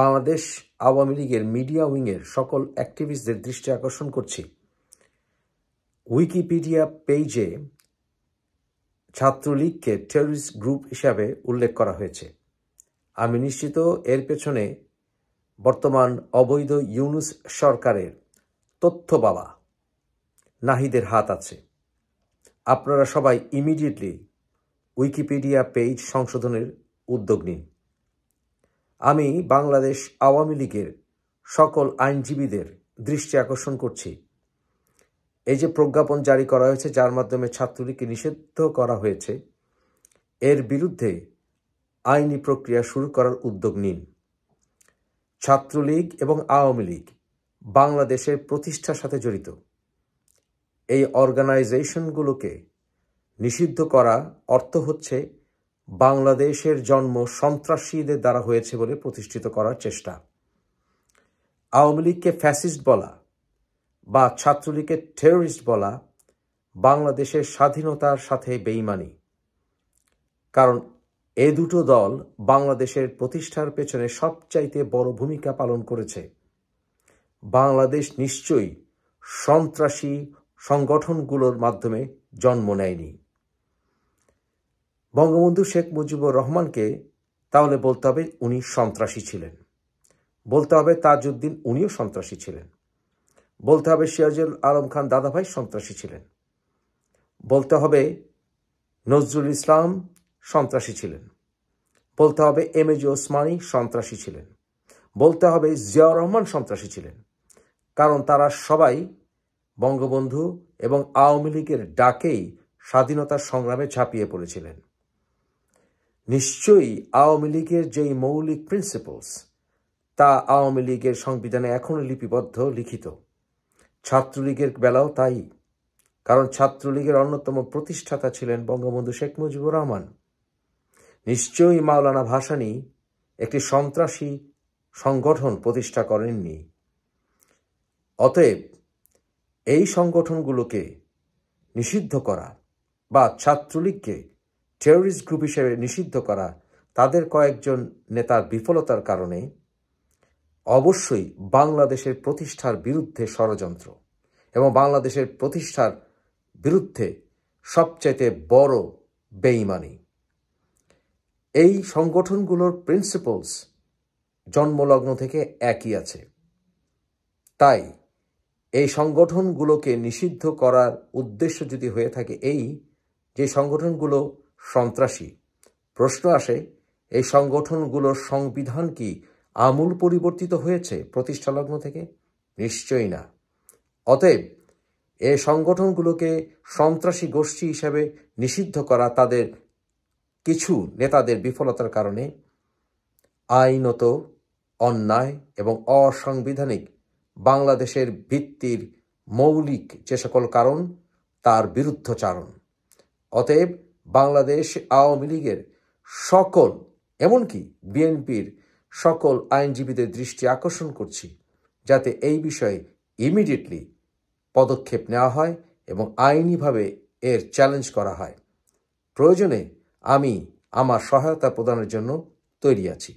বাংলাদেশ আওয়ামী লীগের মিডিয়া উইংয়ের সকল অ্যাক্টিভিস্টদের দৃষ্টি আকর্ষণ করছি উইকিপিডিয়া পেজে ছাত্রলীগকে টেরিস্ট গ্রুপ হিসাবে উল্লেখ করা হয়েছে আমি নিশ্চিত এর পেছনে বর্তমান অবৈধ ইউনুস সরকারের তথ্য বাবা নাহিদের হাত আছে আপনারা সবাই ইমিডিয়েটলি উইকিপিডিয়া পেজ সংশোধনের উদ্যোগ নিন আমি বাংলাদেশ আওয়ামী লীগের সকল আইনজীবীদের দৃষ্টি আকর্ষণ করছি এই যে প্রজ্ঞাপন জারি করা হয়েছে যার মাধ্যমে ছাত্রলীগকে নিষিদ্ধ করা হয়েছে এর বিরুদ্ধে আইনি প্রক্রিয়া শুরু করার উদ্যোগ নিন ছাত্রলীগ এবং আওয়ামী লীগ বাংলাদেশের প্রতিষ্ঠার সাথে জড়িত এই অর্গানাইজেশনগুলোকে নিষিদ্ধ করা অর্থ হচ্ছে বাংলাদেশের জন্ম সন্ত্রাসীদের দ্বারা হয়েছে বলে প্রতিষ্ঠিত করার চেষ্টা আওয়ামী লীগকে ফ্যাসিস্ট বলা বা ছাত্রলীগকে টেরোরিস্ট বলা বাংলাদেশের স্বাধীনতার সাথে বেইমানি কারণ এ দুটো দল বাংলাদেশের প্রতিষ্ঠার পেছনে সবচাইতে বড় ভূমিকা পালন করেছে বাংলাদেশ নিশ্চয়ই সন্ত্রাসী সংগঠনগুলোর মাধ্যমে জন্ম নেয়নি বঙ্গবন্ধু শেখ মুজিবুর রহমানকে তাহলে বলতে হবে উনি সন্ত্রাসী ছিলেন বলতে হবে তাজউদ্দিন উনিও সন্ত্রাসী ছিলেন বলতে হবে সিরাজুল আলম খান দাদাভাই সন্ত্রাসী ছিলেন বলতে হবে নজরুল ইসলাম সন্ত্রাসী ছিলেন বলতে হবে এম এ জি ওসমানী সন্ত্রাসী ছিলেন বলতে হবে জিয়াউর রহমান সন্ত্রাসী ছিলেন কারণ তারা সবাই বঙ্গবন্ধু এবং আওয়ামী লীগের ডাকেই স্বাধীনতা সংগ্রামে ঝাঁপিয়ে পড়েছিলেন নিশ্চয়ই আওয়ামী লীগের যেই মৌলিক প্রিন্সিপলস তা আওয়ামী লীগের সংবিধানে এখনও লিপিবদ্ধ লিখিত ছাত্রলীগের বেলাও তাই কারণ ছাত্রলীগের অন্যতম প্রতিষ্ঠাতা ছিলেন বঙ্গবন্ধু শেখ মুজিবুর রহমান নিশ্চয়ই মাওলানা ভাসানি একটি সন্ত্রাসী সংগঠন প্রতিষ্ঠা করেননি অতএব এই সংগঠনগুলোকে নিষিদ্ধ করা বা ছাত্রলীগকে টেরোরিস্ট গ্রুপ হিসেবে নিষিদ্ধ করা তাদের কয়েকজন নেতার বিফলতার কারণে অবশ্যই বাংলাদেশের প্রতিষ্ঠার বিরুদ্ধে ষড়যন্ত্র এবং বাংলাদেশের প্রতিষ্ঠার বিরুদ্ধে সবচাইতে বড় বেইমানি এই সংগঠনগুলোর প্রিন্সিপলস জন্মলগ্ন থেকে একই আছে তাই এই সংগঠনগুলোকে নিষিদ্ধ করার উদ্দেশ্য যদি হয়ে থাকে এই যে সংগঠনগুলো সন্ত্রাসী প্রশ্ন আসে এই সংগঠনগুলোর সংবিধান কি আমূল পরিবর্তিত হয়েছে প্রতিষ্ঠালগ্ন থেকে নিশ্চয়ই না অতএব এ সংগঠনগুলোকে সন্ত্রাসী গোষ্ঠী হিসাবে নিষিদ্ধ করা তাদের কিছু নেতাদের বিফলতার কারণে আইনত অন্যায় এবং অসাংবিধানিক বাংলাদেশের ভিত্তির মৌলিক যে সকল কারণ তার বিরুদ্ধচারণ অতএব বাংলাদেশ আওয়ামী লীগের সকল এমনকি বিএনপির সকল আইনজীবীদের দৃষ্টি আকর্ষণ করছি যাতে এই বিষয়ে ইমিডিয়েটলি পদক্ষেপ নেওয়া হয় এবং আইনিভাবে এর চ্যালেঞ্জ করা হয় প্রয়োজনে আমি আমার সহায়তা প্রদানের জন্য তৈরি আছি